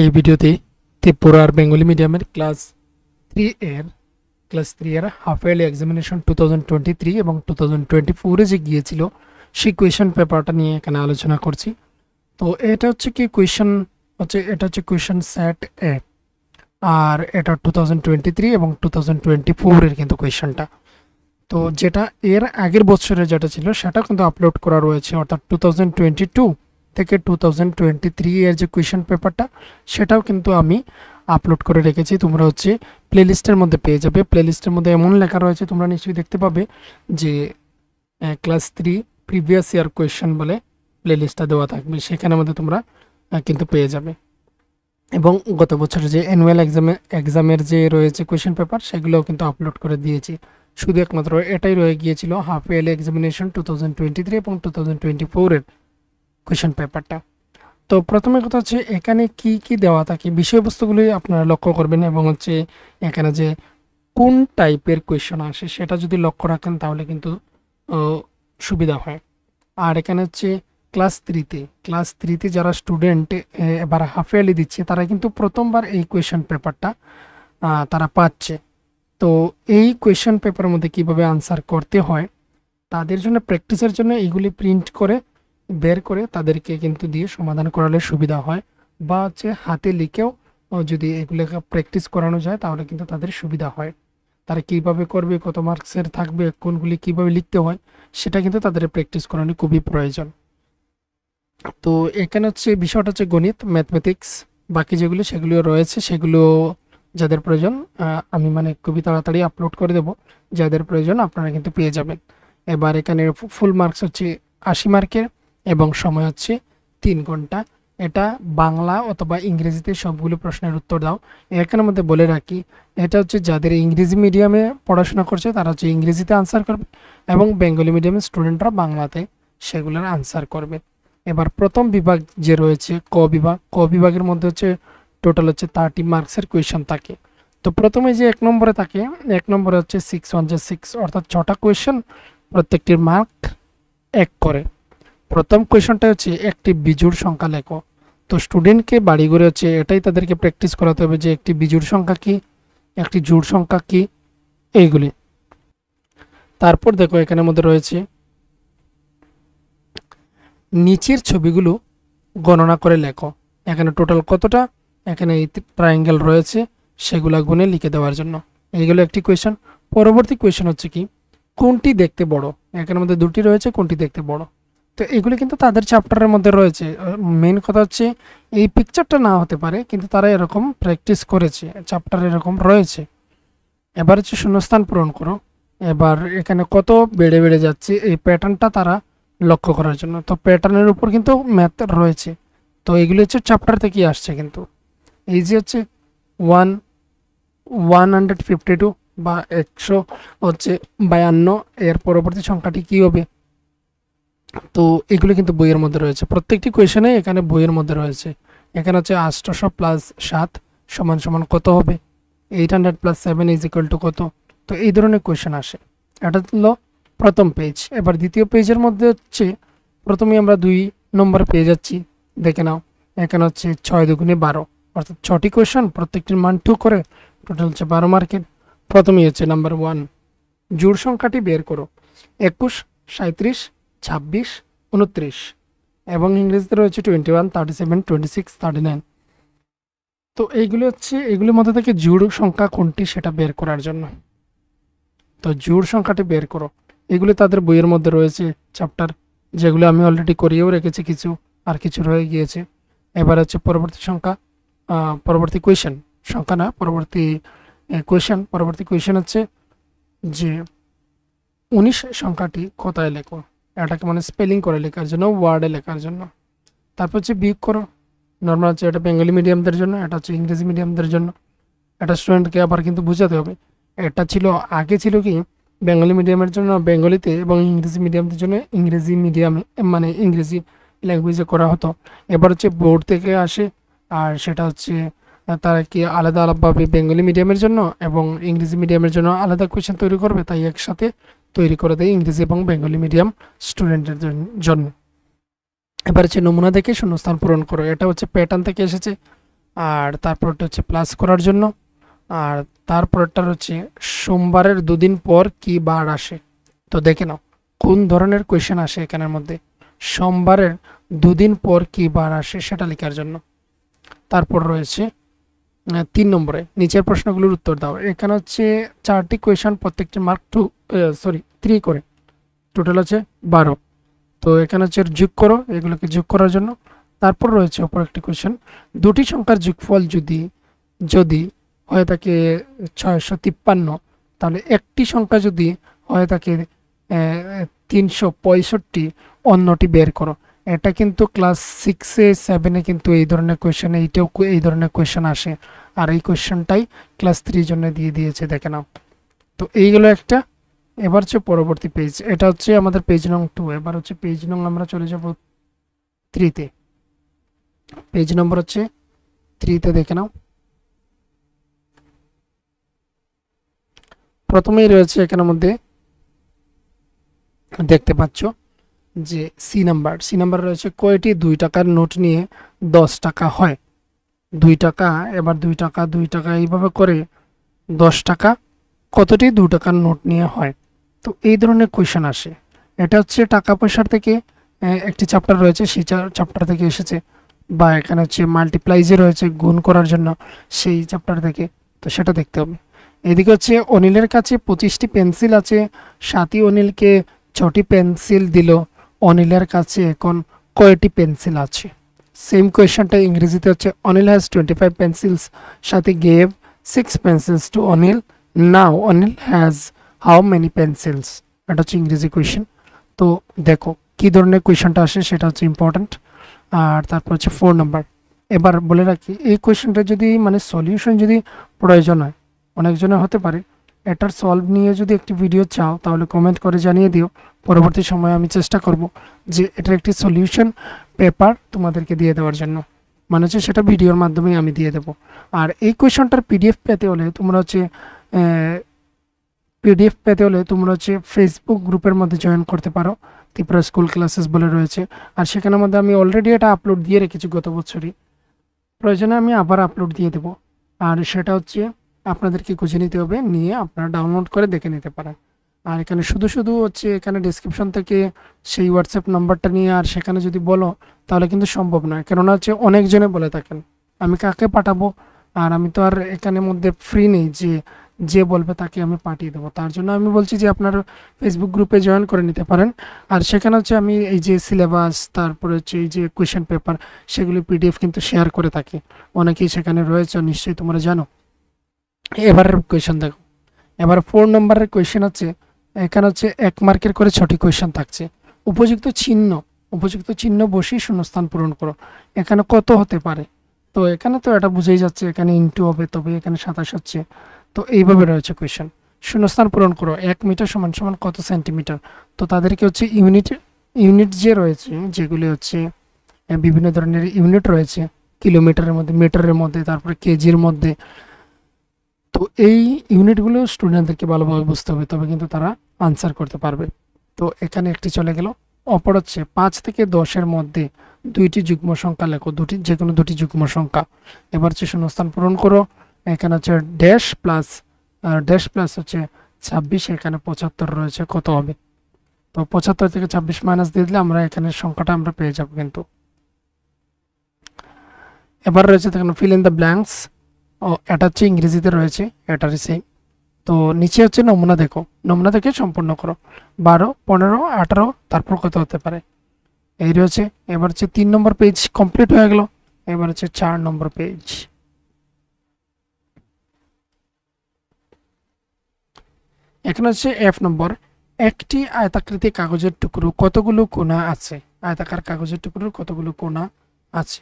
এই ভিডিওতে ত্রিপুরার বেঙ্গলি মিডিয়ামের ক্লাস থ্রি এর ক্লাস থ্রি এর half yearly examination two thousand twenty three এবং টু থাউজেন্ড টোয়েন্টি ফোরে যে গিয়েছিল সেই কোয়েশন পেপারটা নিয়ে এখানে আলোচনা করছি তো এটা হচ্ছে কি কোয়েশন হচ্ছে এটা হচ্ছে কোয়েশন সেট এ আর এটা টু থাউজেন্ড টোয়েন্টি থ্রি এবং টু থাউজেন্ড টোয়েন্টি ফোরের কিন্তু কোয়েশনটা তো যেটা এর আগের বছরে যেটা ছিল সেটা কিন্তু আপলোড করা রয়েছে অর্থাৎ টু থাউজেন্ড টোয়েন্টি টু থেকে টু থাউজেন্ড টোয়েন্টি থ্রি এর যে কোয়েশন পেপারটা সেটাও কিন্তু আমি আপলোড করে রেখেছি তোমরা হচ্ছে প্লেলিস্টের মধ্যে পেয়ে যাবে প্লেলিস্টের মধ্যে এমন লেখা রয়েছে তোমরা নিশ্চয়ই দেখতে পাবে যে class three previous year question বলে প্লেলিস্টটা দেওয়া থাকবে সেখানের মধ্যে তোমরা কিন্তু পেয়ে যাবে এবং গত বছরের যে অ্যানুয়াল এক্সামে এক্সামের যে রয়েছে কোয়েশন পেপার সেগুলোও কিন্তু আপলোড করে দিয়েছি শুধু একমাত্র এটাই রয়ে গিয়েছিল half yearly examination two thousand twenty three এবং টু থাউজেন্ড টোয়েন্টি ফোরের কোয়েশন পেপারটা তো প্রথমে কথা হচ্ছে এখানে কি কি দেওয়া থাকে বিষয়বস্তুগুলি আপনারা লক্ষ্য করবেন এবং হচ্ছে এখানে যে কোন টাইপের কোয়েশন আসে সেটা যদি লক্ষ্য রাখেন তাহলে কিন্তু সুবিধা হয় আর এখানে হচ্ছে ক্লাস থ্রিতে ক্লাস থ্রিতে যারা স্টুডেন্ট এবার হাফ ইয়ারলি দিচ্ছে তারা কিন্তু প্রথমবার এই কোয়েশন পেপারটা তারা পাচ্ছে তো এই কোয়েশন পেপারের মধ্যে কিভাবে আনসার করতে হয় তাদের জন্য প্র্যাকটিসের জন্য এইগুলি প্রিন্ট করে বের করে তাদেরকে কিন্তু দিয়ে সমাধান করালে সুবিধা হয় বা হচ্ছে হাতে লিখেও যদি এগুলোকে প্র্যাকটিস করানো যায় তাহলে কিন্তু তাদের সুবিধা হয় তারা কীভাবে করবে কত মার্কসের থাকবে কোনগুলি কিভাবে লিখতে হয় সেটা কিন্তু তাদের প্র্যাকটিস করানো খুবই প্রয়োজন তো এখানে হচ্ছে বিষয়টা হচ্ছে গণিত ম্যাথমেটিক্স বাকি যেগুলো সেগুলো রয়েছে সেগুলো যাদের প্রয়োজন আমি মানে খুবই তাড়াতাড়ি আপলোড করে দেব যাদের প্রয়োজন আপনারা কিন্তু পেয়ে যাবেন এবার এখানে ফুল মার্কস হচ্ছে আশি মার্কের এবং সময় হচ্ছে তিন ঘন্টা এটা বাংলা অথবা ইংরেজিতে সবগুলো প্রশ্নের উত্তর দাও এখানের মধ্যে বলে রাখি এটা হচ্ছে যাদের ইংরেজি মিডিয়ামে পড়াশোনা করছে তারা হচ্ছে ইংরেজিতে আনসার করবে এবং বেঙ্গলি মিডিয়ামের স্টুডেন্টরা বাংলাতে সেগুলোর আনসার করবে এবার প্রথম বিভাগ যে রয়েছে ক বিভাগ ক বিভাগের মধ্যে হচ্ছে টোটাল হচ্ছে থার্টি মার্কসের কোয়েশন থাকে তো প্রথমে যে এক নম্বরে থাকে এক নম্বরে হচ্ছে সিক্স ওয়ান যে সিক্স অর্থাৎ ছটা কোয়েশন প্রত্যেকটির মার্ক এক করে প্রথম কোয়েশনটা হচ্ছে একটি বিজুর সংখ্যা লেখো তো স্টুডেন্টকে বাড়ি ঘুরে হচ্ছে এটাই তাদেরকে প্র্যাকটিস করাতে হবে যে একটি বিজুর সংখ্যা কি একটি জোড় সংখ্যা কি এইগুলি তারপর দেখো এখানের মধ্যে রয়েছে নিচের ছবিগুলো গণনা করে লেখো এখানে টোটাল কতটা এখানে এই ট্রায়াঙ্গেল রয়েছে সেগুলা গুনে লিখে দেওয়ার জন্য এইগুলো একটি কোয়েশন পরবর্তী কোয়েশন হচ্ছে কি কোনটি দেখতে বড় এখানের মধ্যে দুটি রয়েছে কোনটি দেখতে বড় তো এগুলি কিন্তু তাদের চ্যাপ্টারের মধ্যে রয়েছে মেন কথা হচ্ছে এই পিকচারটা না হতে পারে কিন্তু তারা এরকম প্র্যাকটিস করেছে চ্যাপ্টার এরকম রয়েছে এবার হচ্ছে শূন্যস্থান পূরণ করো এবার এখানে কত বেড়ে বেড়ে যাচ্ছে এই প্যাটার্নটা তারা লক্ষ্য করার জন্য তো প্যাটার্নের উপর কিন্তু ম্যাথ রয়েছে তো এগুলি হচ্ছে চ্যাপ্টার থেকেই আসছে কিন্তু এই যে হচ্ছে one one hundred fifty two বা একশো হচ্ছে বায়ান্ন এর পরবর্তী সংখ্যাটি কী হবে তো এগুলো কিন্তু বইয়ের মধ্যে রয়েছে প্রত্যেকটি কোয়েশনে এখানে বইয়ের মধ্যে রয়েছে এখানে হচ্ছে আষ্টশো প্লাস সাত সমান সমান কত হবে eight hundred plus seven is equal to কত তো এই ধরনের কোয়েশন আসে এটা হলো প্রথম পেজ এবার দ্বিতীয় পেজের মধ্যে হচ্ছে প্রথমেই আমরা দুই নম্বর পেয়ে যাচ্ছি দেখে নাও এখানে হচ্ছে ছয় দুগুণে বারো অর্থাৎ ছটি কোয়েশন প্রত্যেকটির মান টু করে টোটাল হচ্ছে বারো মার্কের প্রথমেই হচ্ছে নাম্বার ওয়ান জোড় সংখ্যাটি বের করো একুশ সাঁত্রিশ ছাব্বিশ উনত্রিশ এবং ইংরেজিতে রয়েছে twenty one thirty seven twenty six thirty nine তো এইগুলি হচ্ছে এগুলির মধ্যে থেকে জুড় সংখ্যা কোনটি সেটা বের করার জন্য তো জুড় সংখ্যাটি বের করো এগুলি তাদের বইয়ের মধ্যে রয়েছে চ্যাপ্টার যেগুলো আমি অলরেডি করিয়েও রেখেছি কিছু আর কিছু রয়ে গিয়েছে এবার হচ্ছে পরবর্তী সংখ্যা পরবর্তী কোয়েশন সংখ্যা না পরবর্তী কোয়েশন পরবর্তী কোয়েশন হচ্ছে যে উনিশ সংখ্যাটি কোথায় লেখো এটাকে মানে স্পেলিং করে লেখার জন্য ওয়ার্ডে লেখার জন্য তারপর হচ্ছে বিগ করো নর্মাল হচ্ছে এটা বেঙ্গলি মিডিয়ামদের জন্য এটা হচ্ছে ইংরেজি মিডিয়ামদের জন্য এটা স্টুডেন্টকে আবার কিন্তু বোঝাতে হবে এটা ছিল আগে ছিল কি বেঙ্গলি মিডিয়ামের জন্য বেঙ্গলিতে এবং ইংরেজি মিডিয়ামদের জন্য ইংরেজি মিডিয়াম মানে ইংরেজি ল্যাঙ্গুয়েজে করা হতো এবার হচ্ছে বোর্ড থেকে আসে আর সেটা হচ্ছে তারা কি আলাদা আলাদাভাবে বেঙ্গলি মিডিয়ামের জন্য এবং ইংরেজি মিডিয়ামের জন্য আলাদা কোয়েশ্চেন তৈরি করবে তাই একসাথে তৈরি করে দেয় ইংরেজি এবং বেঙ্গলি মিডিয়াম স্টুডেন্টের জন্য এবার হচ্ছে নমুনা দেখে শূন্যস্থান পূরণ করো এটা হচ্ছে প্যাটার্ন থেকে এসেছে আর তারপরটা হচ্ছে প্লাস করার জন্য আর তারপরটার হচ্ছে সোমবারের দুদিন পর কি বার আসে তো দেখে নাও কোন ধরনের কোয়েশন আসে এখানের মধ্যে সোমবারের দুদিন পর কি বার আসে সেটা লেখার জন্য তারপর রয়েছে তিন নম্বরে নিচের প্রশ্নগুলোর উত্তর দাও এখানে হচ্ছে চারটি কোয়েশন প্রত্যেকটি মার্ক টু সরি থ্রি করে টোটাল আছে বারো তো এখানে হচ্ছে যোগ করো এগুলোকে যোগ করার জন্য তারপর রয়েছে অপর একটি কোয়েশন দুটি সংখ্যার যোগফল যদি যদি হয়ে থাকে ছয়শো তিপ্পান্ন তাহলে একটি সংখ্যা যদি হয়ে থাকে তিনশো পঁয়ষট্টি অন্যটি বের করো এটা কিন্তু ক্লাস সিক্সে সেভেনে কিন্তু এই ধরনের কোয়েশন এইটাও এই ধরনের কোয়েশন আসে আর এই কোয়েশনটাই ক্লাস থ্রির জন্য দিয়ে দিয়েছে দেখে নাও তো এইগুলো একটা এবার হচ্ছে পরবর্তী পেজ এটা হচ্ছে আমাদের পেজ নং টু এবার হচ্ছে পেজ নং আমরা চলে যাব থ্রিতে পেজ নম্বর হচ্ছে থ্রিতে দেখে নাও প্রথমেই রয়েছে এখানের মধ্যে দেখতে পাচ্ছ যে সি নাম্বার সি নাম্বার রয়েছে কয়টি দুই টাকার নোট নিয়ে দশ টাকা হয় দুই টাকা এবার দুই টাকা দুই টাকা এইভাবে করে দশ টাকা কতটি দু টাকার নোট নিয়ে হয় তো এই ধরনের কোয়েশন আসে এটা হচ্ছে টাকা পয়সার থেকে একটি চ্যাপ্টার রয়েছে সেই চ্যাপ্টার থেকে এসেছে বা এখানে হচ্ছে মাল্টিপ্লাই যে রয়েছে গুণ করার জন্য সেই চ্যাপ্টার থেকে তো সেটা দেখতে হবে এদিকে হচ্ছে অনিলের কাছে পঁচিশটি পেন্সিল আছে সাতই অনিলকে ছটি পেন্সিল দিল অনিলের কাছে এখন কয়টি পেন্সিল আছে সেম কোয়েশনটা ইংরেজিতে হচ্ছে Anil has twenty five pencils Sathe gave six pencils to Anil now Anil has how many pencils এটা হচ্ছে ইংরেজি কোয়েশন তো দেখো কি ধরনের কোয়েশনটা আসে সেটা হচ্ছে ইম্পর্ট্যান্ট আর তারপর হচ্ছে ফোর নাম্বার এবার বলে রাখি এই কোয়েশনটা যদি মানে সলিউশন যদি প্রয়োজন হয় অনেকজনের হতে পারে এটার সলভ নিয়ে যদি একটি ভিডিও চাও তাহলে কমেন্ট করে জানিয়ে দিও পরবর্তী সময়ে আমি চেষ্টা করব যে এটার একটি সলিউশন পেপার তোমাদেরকে দিয়ে দেওয়ার জন্য মানে হচ্ছে সেটা ভিডিওর মাধ্যমেই আমি দিয়ে দেব আর এই কোয়েশনটার পিডিএফ পেতে হলে তোমরা হচ্ছে পিডিএফ পেতে হলে তোমরা হচ্ছে ফেসবুক গ্রুপের মধ্যে জয়েন করতে পারো ত্রিপুরা স্কুল ক্লাসেস বলে রয়েছে আর সেখানের মধ্যে আমি অলরেডি এটা আপলোড দিয়ে রেখেছি গত বছরই প্রয়োজনে আমি আবার আপলোড দিয়ে দেবো আর সেটা হচ্ছে আপনাদেরকে খুঁজে নিতে হবে নিয়ে আপনারা ডাউনলোড করে দেখে নিতে পারেন আর এখানে শুধু শুধু হচ্ছে এখানে ডিসক্রিপশন থেকে সেই হোয়াটসঅ্যাপ নাম্বারটা নিয়ে আর সেখানে যদি বলো তাহলে কিন্তু সম্ভব নয় কেননা হচ্ছে অনেকজনে বলে থাকেন আমি কাকে পাঠাবো আর আমি তো আর এখানের মধ্যে ফ্রি নেই যে যে বলবে তাকে আমি পাঠিয়ে দেবো তার জন্য আমি বলছি যে আপনার ফেসবুক গ্রুপে জয়েন করে নিতে পারেন আর সেখানে হচ্ছে আমি এই যে সিলেবাস তারপরে হচ্ছে এই যে কোয়েশ্চেন পেপার সেগুলি পিডিএফ কিন্তু শেয়ার করে থাকি অনেকেই সেখানে রয়েছে নিশ্চয়ই তোমরা জানো এবারের কোয়েশন দেখো এবার ফোর নম্বরের কোয়েশন হচ্ছে এখানে হচ্ছে এক মার্কের করে ছটি কোয়েশন থাকছে উপযুক্ত চিহ্ন উপযুক্ত চিহ্ন বসেই শূন্যস্থান পূরণ করো এখানে কত হতে পারে তো এখানে তো এটা বুঝেই যাচ্ছে এখানে ইন্টু হবে তবে এখানে সাতাশ হচ্ছে তো এইভাবে রয়েছে কোয়েশন শূন্যস্থান পূরণ করো এক মিটার সমান সমান কত সেন্টিমিটার তো তাদেরকে হচ্ছে ইউনিট ইউনিট যে রয়েছে যেগুলি হচ্ছে বিভিন্ন ধরনের ইউনিট রয়েছে কিলোমিটারের মধ্যে মিটারের মধ্যে তারপরে কেজির মধ্যে তো এই ইউনিটগুলো স্টুডেন্টদেরকে ভালোভাবে বুঝতে হবে তবে কিন্তু তারা আনসার করতে পারবে তো এখানে একটি চলে গেল অপর হচ্ছে পাঁচ থেকে দশের মধ্যে দুইটি যুগ্ম সংখ্যা লেখো দুটি যে কোনো দুটি যুগ্ম সংখ্যা এবার হচ্ছে শূন্যস্থান পূরণ করো এখানে হচ্ছে ড্যাশ প্লাস ড্যাশ প্লাস হচ্ছে ছাব্বিশ এখানে পঁচাত্তর রয়েছে কত হবে তো পঁচাত্তর থেকে ছাব্বিশ মাইনাস দিয়ে দিলে আমরা এখানে সংখ্যাটা আমরা পেয়ে যাব কিন্তু এবার রয়েছে এখানে ফিল ইন দ্য ব্ল্যাঙ্কস ও এটা হচ্ছে ইংরেজিতে রয়েছে এটারই সেম তো নিচে হচ্ছে নমুনা দেখো নমুনা দেখে সম্পূর্ণ করো বারো পনেরো আঠারো তারপর কত হতে পারে এই রয়েছে এবার হচ্ছে তিন নম্বর পেজ কমপ্লিট হয়ে গেল এবার হচ্ছে চার নম্বর পেজ এখন হচ্ছে এফ নম্বর একটি আয়তাকৃতি কাগজের টুকরো কতগুলো কোনা আছে আয়তাকার কাগজের টুকরোর কতগুলো কোনা আছে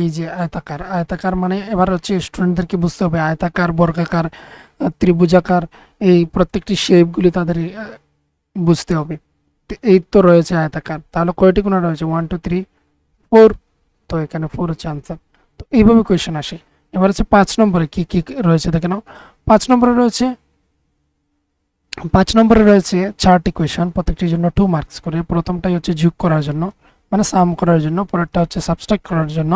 এই যে আয়তাকার আয়তাকার মানে এবার হচ্ছে স্টুডেন্টদেরকে বুঝতে হবে আয়তাকার বর্গাকার ত্রিভুজাকার এই প্রত্যেকটি শেপগুলি তাদের বুঝতে হবে এই তো রয়েছে আয়তাকার তাহলে কয়টি কোনা রয়েছে ওয়ান টু থ্রি ফোর তো এখানে ফোর হচ্ছে আনসার তো এইভাবে কোয়েশন আসে এবার হচ্ছে পাঁচ নম্বরে কি কি রয়েছে দেখে নাও পাঁচ নম্বরে রয়েছে পাঁচ নম্বরে রয়েছে চারটি কোয়েশন প্রত্যেকটির জন্য টু মার্কস করে প্রথমটাই হচ্ছে যোগ করার জন্য মানে সাম করার জন্য পরেরটা হচ্ছে সাবস্ট্রাক্ট করার জন্য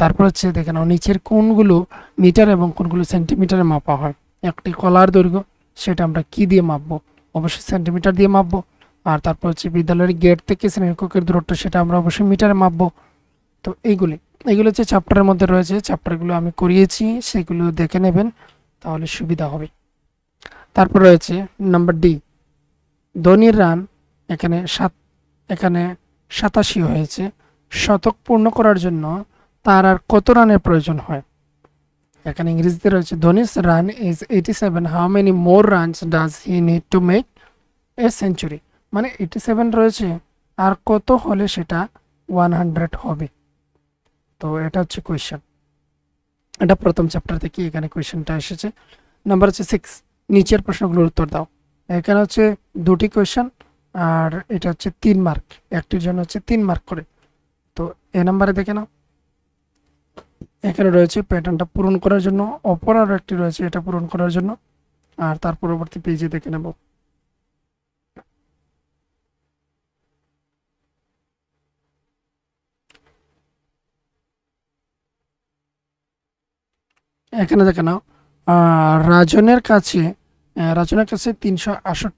তারপর হচ্ছে দেখে নাও নিচের কোনগুলো মিটার এবং কোনগুলো সেন্টিমিটারে মাপা হয় একটি কলার দৈর্ঘ্য সেটা আমরা কি দিয়ে মাপবো অবশ্যই সেন্টিমিটার দিয়ে মাপবো আর তারপর হচ্ছে বিদ্যালয়ের গেট থেকে শ্রেণীকক্ষের দূরত্ব সেটা আমরা অবশ্যই মিটারে মাপবো তো এইগুলি এইগুলো হচ্ছে চ্যাপ্টারের মধ্যে রয়েছে চ্যাপ্টারগুলো আমি করিয়েছি সেগুলো দেখে নেবেন তাহলে সুবিধা হবে তারপর রয়েছে নাম্বার ডি ধোনির রান এখানে সাত এখানে সাতাশি হয়েছে শতক পূর্ণ করার জন্য তার আর কত রানের প্রয়োজন হয় এখানে ইংরেজিতে রয়েছে Dhoni's run is eighty seven how many more runs does he need to make a century মানে এইটি সেভেন রয়েছে আর কত হলে সেটা ওয়ান হান্ড্রেড হবে তো এটা হচ্ছে কোয়েশ্চেন এটা প্রথম চ্যাপ্টার থেকে এখানে কোয়েশ্চেনটা এসেছে নাম্বার হচ্ছে সিক্স নিচের প্রশ্নগুলোর উত্তর দাও এখানে হচ্ছে দুটি কোয়েশন আর এটা হচ্ছে তিন মার্ক একটির জন্য হচ্ছে তিন মার্ক করে তো এ নাম্বারে দেখে নাও এখানে রয়েছে প্যাটার্নটা পূরণ করার জন্য অপর আরও একটি রয়েছে এটা পূরণ করার জন্য আর তার পরবর্তী পেজে দেখে নেব এখানে দেখে নাও রাজনের কাছে রাজনের কাছে তিনশো আষট্টি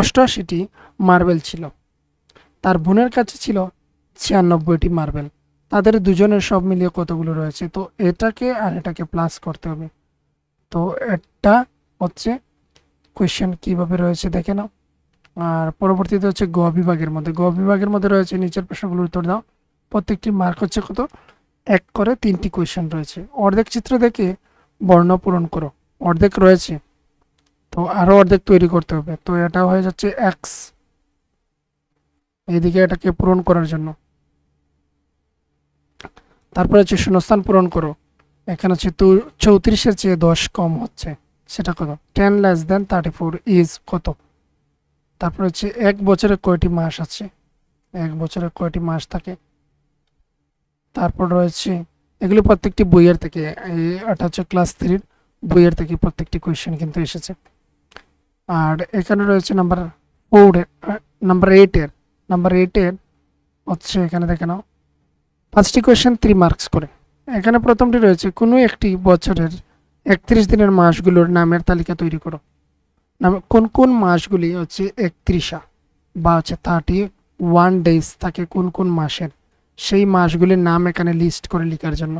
অষ্টআশিটি মার্বেল ছিল তার বোনের কাছে ছিল ছিয়ানব্বইটি মার্বেল তাদের দুজনের সব মিলিয়ে কতগুলো রয়েছে তো এটাকে আর এটাকে প্লাস করতে হবে তো এটা হচ্ছে কোয়েশ্চেন কিভাবে রয়েছে দেখে নাও আর পরবর্তীতে হচ্ছে গ বিভাগের মধ্যে গ বিভাগের মধ্যে রয়েছে নিচের প্রশ্নগুলোর উত্তর দাও প্রত্যেকটি মার্ক হচ্ছে কত এক করে তিনটি কোয়েশ্চেন রয়েছে অর্ধেক চিত্র দেখে বর্ণ পূরণ করো অর্ধেক রয়েছে তো আরও অর্ধেক তৈরি করতে হবে তো এটা হয়ে যাচ্ছে এক্স এদিকে এটাকে পূরণ করার জন্য তারপরে হচ্ছে শূন্যস্থান পূরণ করো এখানে হচ্ছে তো চৌত্রিশের চেয়ে দশ কম হচ্ছে সেটা কত ten less than thirty four is কত তারপরে হচ্ছে এক বছরে কয়টি মাস আছে এক বছরে কয়টি মাস থাকে তারপর রয়েছে এগুলো প্রত্যেকটি বইয়ের থেকে এটা হচ্ছে ক্লাস থ্রির বইয়ের থেকে প্রত্যেকটি কোয়েশ্চেন কিন্তু এসেছে আর এখানে রয়েছে নাম্বার ফোরের নাম্বার এইটের নাম্বার এইটের হচ্ছে এখানে দেখে নাও পাঁচটি কোয়েশ্চেন থ্রি মার্কস করে এখানে প্রথমটি রয়েছে কোনো একটি বছরের একত্রিশ দিনের মাসগুলোর নামের তালিকা তৈরি করো নাম কোন কোন মাসগুলি হচ্ছে একত্রিশা বা হচ্ছে থার্টি ওয়ান ডেজ থাকে কোন কোন মাসের সেই মাসগুলির নাম এখানে লিস্ট করে লেখার জন্য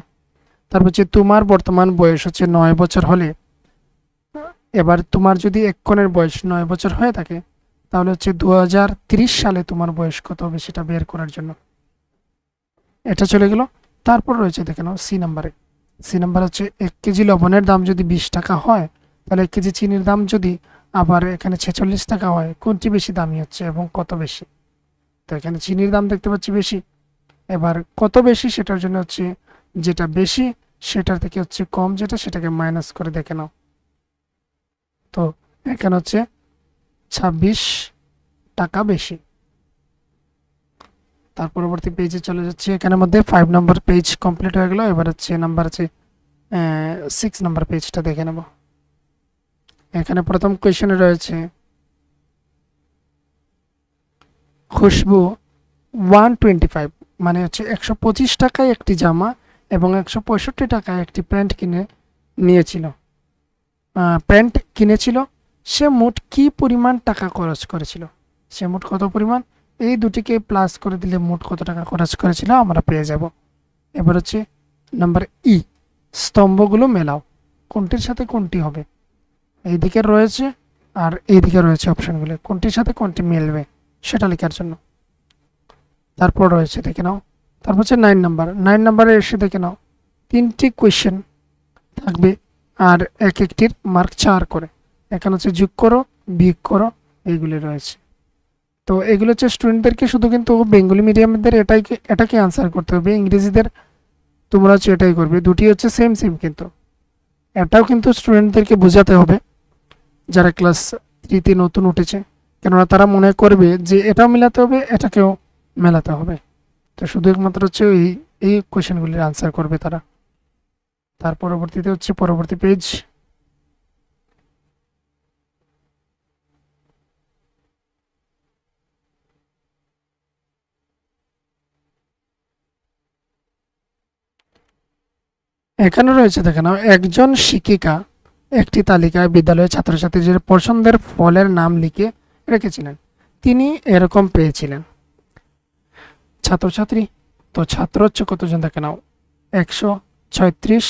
তারপর হচ্ছে তোমার বর্তমান বয়স হচ্ছে নয় বছর হলে এবার তোমার যদি এক্ষণের বয়স নয় বছর হয়ে থাকে তাহলে হচ্ছে দু সালে তোমার বয়স কত হবে সেটা বের করার জন্য এটা চলে গেল তারপর রয়েছে দেখে নাও সি নাম্বারে সি নাম্বার হচ্ছে এক কেজি লবণের দাম যদি বিশ টাকা হয় তাহলে এক কেজি চিনির দাম যদি আবার এখানে ছেচল্লিশ টাকা হয় কোনটি বেশি দামি হচ্ছে এবং কত বেশি তো এখানে চিনির দাম দেখতে পাচ্ছি বেশি এবার কত বেশি সেটার জন্য হচ্ছে যেটা বেশি সেটার থেকে হচ্ছে কম যেটা সেটাকে মাইনাস করে দেখে নাও তো এখানে হচ্ছে ছাব্বিশ টাকা বেশি তার পরবর্তী পেজে চলে যাচ্ছি এখানের মধ্যে ফাইভ নম্বর পেজ কমপ্লিট হয়ে গেল এবার হচ্ছে নাম্বার আছে সিক্স নাম্বার পেজটা দেখে নেব এখানে প্রথম কোয়েশনে রয়েছে খুশবু ওয়ান টোয়েন্টি ফাইভ মানে হচ্ছে একশো পঁচিশ টাকায় একটি জামা এবং একশো পঁয়ষট্টি টাকায় একটি প্যান্ট কিনে নিয়েছিল প্যান্ট কিনেছিল সে মোট কি পরিমাণ টাকা খরচ করেছিল সে মোট কত পরিমাণ এই দুটিকে প্লাস করে দিলে মোট কত টাকা খরচ করেছিল আমরা পেয়ে যাব এবার হচ্ছে নাম্বার ই e, স্তম্ভগুলো মেলাও কোনটির সাথে কোনটি হবে এইদিকে রয়েছে আর এইদিকে রয়েছে অপশানগুলো কোনটির সাথে কোনটি মেলবে সেটা লেখার জন্য তারপর রয়েছে দেখে নাও তারপর হচ্ছে নাইন নাম্বার নাইন নাম্বারে এসে দেখে নাও তিনটি কোয়েশ্চেন থাকবে আর এক একটির মার্ক চার করে এখানে হচ্ছে যোগ করো বিয়োগ করো এইগুলি রয়েছে তো এগুলো হচ্ছে স্টুডেন্টদেরকে শুধু কিন্তু বেঙ্গলি মিডিয়ামদের এটাই এটাকে আনসার করতে হবে ইংরেজিদের তোমরা হচ্ছে এটাই করবে দুটি হচ্ছে সেম সেম কিন্তু এটাও কিন্তু স্টুডেন্টদেরকে বোঝাতে হবে যারা ক্লাস থ্রিতে নতুন উঠেছে কেননা তারা মনে করবে যে এটাও মেলাতে হবে এটাকেও মেলাতে হবে তো শুধু একমাত্র হচ্ছে এই এই কোয়েশনগুলির আনসার করবে তারা তার পরবর্তীতে হচ্ছে পরবর্তী পেজ এখানে রয়েছে দেখেন একজন শিক্ষিকা একটি তালিকায় বিদ্যালয়ে ছাত্রছাত্রীদের পছন্দের ফলের নাম লিখে রেখেছিলেন তিনি এরকম পেয়েছিলেন ছাত্রছাত্রী তো ছাত্র হচ্ছে কতজন দেখে নাও একশো ছয়ত্রিশ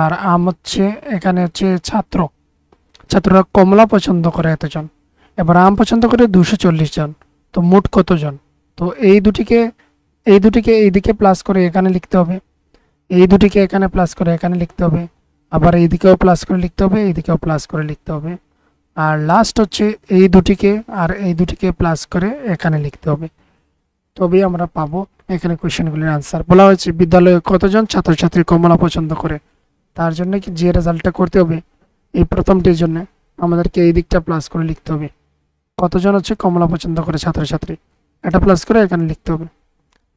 আর আম হচ্ছে এখানে হচ্ছে ছাত্র ছাত্ররা কমলা পছন্দ করে এতজন এবার আম পছন্দ করে দুশো চল্লিশ জন তো মোট কতজন তো এই দুটিকে এই দুটিকে এইদিকে প্লাস করে এখানে লিখতে হবে এই দুটিকে এখানে প্লাস করে এখানে লিখতে হবে আবার এইদিকেও প্লাস করে লিখতে হবে এইদিকেও প্লাস করে লিখতে হবে আর লাস্ট হচ্ছে এই দুটিকে আর এই দুটিকে প্লাস করে এখানে লিখতে হবে তবে আমরা পাবো এখানে কোয়েশনগুলির আনসার বলা হয়েছে বিদ্যালয়ে কতজন ছাত্রছাত্রী কমলা পছন্দ করে তার জন্য কি যে রেজাল্টটা করতে হবে এই প্রথমটির জন্য আমাদেরকে এই দিকটা প্লাস করে লিখতে হবে কতজন হচ্ছে কমলা পছন্দ করে ছাত্রছাত্রী এটা প্লাস করে এখানে লিখতে হবে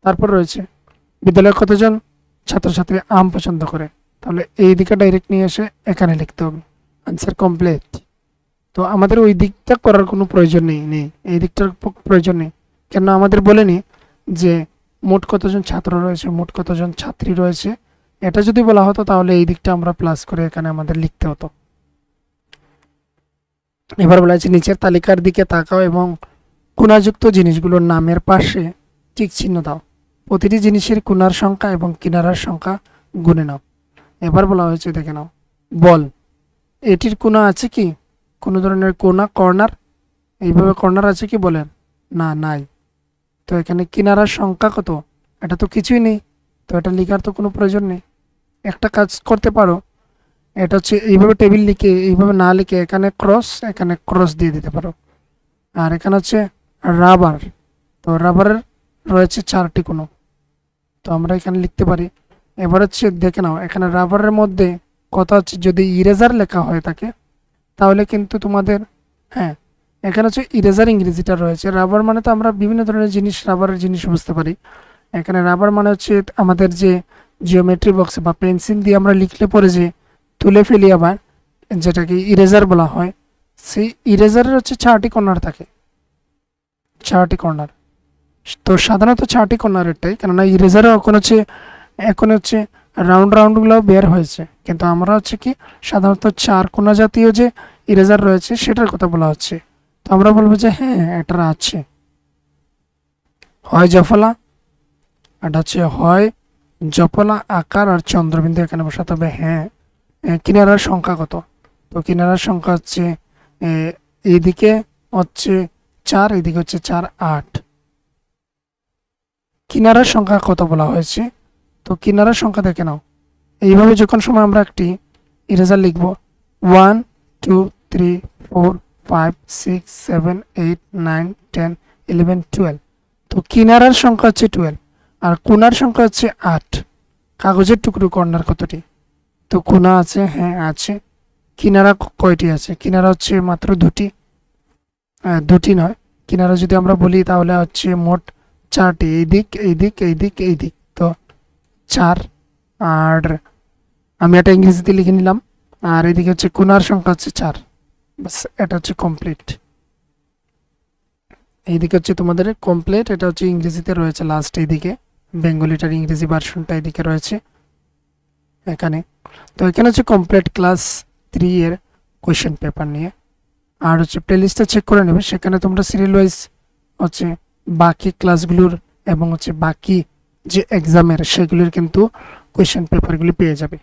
তারপর রয়েছে বিদ্যালয়ে কতজন ছাত্রছাত্রী আম পছন্দ করে তাহলে এই দিকে ডাইরেক্ট নিয়ে এসে এখানে লিখতে হবে আনসার কমপ্লিট তো আমাদের ওই দিকটা করার কোনো প্রয়োজন নেই নেই এই দিকটার প্রয়োজন নেই কেন আমাদের বলেনি যে মোট কতজন ছাত্র রয়েছে মোট কতজন ছাত্রী রয়েছে এটা যদি বলা হতো তাহলে এই দিকটা আমরা প্লাস করে এখানে আমাদের লিখতে হতো এবার বলা হয়েছে নিচের তালিকার দিকে তাকাও এবং কোনাযুক্ত জিনিসগুলোর নামের পাশে ঠিক চিহ্ন দাও প্রতিটি জিনিসের কোনার সংখ্যা এবং কিনারার সংখ্যা গুনে নাও এবার বলা হয়েছে দেখে নাও বল এটির কোনা আছে কি কোনো ধরনের কোনা কর্নার এইভাবে কর্নার আছে কি বলেন না নাই তো এখানে কিনারার সংখ্যা কত এটা তো কিছুই নেই তো এটা লিখার তো কোনো প্রয়োজন নেই একটা কাজ করতে পারো এটা হচ্ছে এইভাবে টেবিল লিখে এইভাবে না লিখে এখানে ক্রস এখানে ক্রস দিয়ে দিতে পারো আর এখানে হচ্ছে রাবার তো রাবারের রয়েছে চারটি কোনো তো আমরা এখানে লিখতে পারি এবার হচ্ছে দেখে নাও এখানে রাবারের মধ্যে কথা হচ্ছে যদি ইরেজার লেখা হয় থাকে তাহলে কিন্তু তোমাদের হ্যাঁ এখানে হচ্ছে ইরেজার ইংরেজিটা রয়েছে রাবার মানে তো আমরা বিভিন্ন ধরনের জিনিস রাবারের জিনিস বুঝতে পারি এখানে রাবার মানে হচ্ছে আমাদের যে জিওমেট্রি বক্সে বা পেন্সিল দিয়ে আমরা লিখলে পরে যে তুলে ফেলি আবার যেটাকে ইরেজার বলা হয় সেই ইরেজারের হচ্ছে চারটি কর্নার থাকে চারটি কর্নার তো সাধারণত চারটি কর্নারেরটাই কেননা ইরেজারও এখন হচ্ছে এখন হচ্ছে রাউন্ড রাউন্ডগুলো বের হয়েছে কিন্তু আমরা হচ্ছে কি সাধারণত চার কোনা জাতীয় যে ইরেজার রয়েছে সেটার কথা বলা হচ্ছে তো আমরা বলবো যে হ্যাঁ এটা আছে হয় জফলা এটা হচ্ছে হয় জপলা আকার আর চন্দ্রবিন্দু এখানে বসাতে হবে হ্যাঁ কিনারার সংখ্যা কত তো কিনারার সংখ্যা হচ্ছে এদিকে হচ্ছে চার এদিকে হচ্ছে চার আট কিনারার সংখ্যা কত বলা হয়েছে তো কিনারার সংখ্যা দেখে নাও এইভাবে যখন সময় আমরা একটি ইরেজার লিখব one two three four five six seven eight nine ten eleven twelve তো কিনারার সংখ্যা হচ্ছে টুয়েলভ আর কোনার সংখ্যা হচ্ছে আট কাগজের টুকরো কর্নার কতটি তো কোনা আছে হ্যাঁ আছে কিনারা কয়টি আছে কিনারা হচ্ছে মাত্র দুটি হ্যাঁ, দুটি নয় কিনারা যদি আমরা বলি তাহলে হচ্ছে মোট চারটি এই দিক এই দিক এই দিক এই দিক তো চার আর আমি এটা ইংরেজিতে লিখে নিলাম আর এদিকে হচ্ছে কোনার সংখ্যা হচ্ছে চার বাস এটা হচ্ছে কমপ্লিট এইদিকে হচ্ছে তোমাদের কমপ্লিট এটা হচ্ছে ইংরেজিতে রয়েছে লাস্ট এইদিকে বেঙ্গলিটার ইংরেজি ভার্সনটা এদিকে রয়েছে এখানে তো এখানে হচ্ছে কমপ্লিট ক্লাস থ্রি এর কোয়েশ্চেন পেপার নিয়ে আর হচ্ছে প্লেলিস্টটা চেক করে নেবে সেখানে তোমরা সিরিয়াল ওয়াইজ হচ্ছে বাকি ক্লাসগুলোর এবং হচ্ছে বাকি যে এক্সামের সেগুলির কিন্তু কোয়েশ্চেন পেপারগুলি পেয়ে যাবে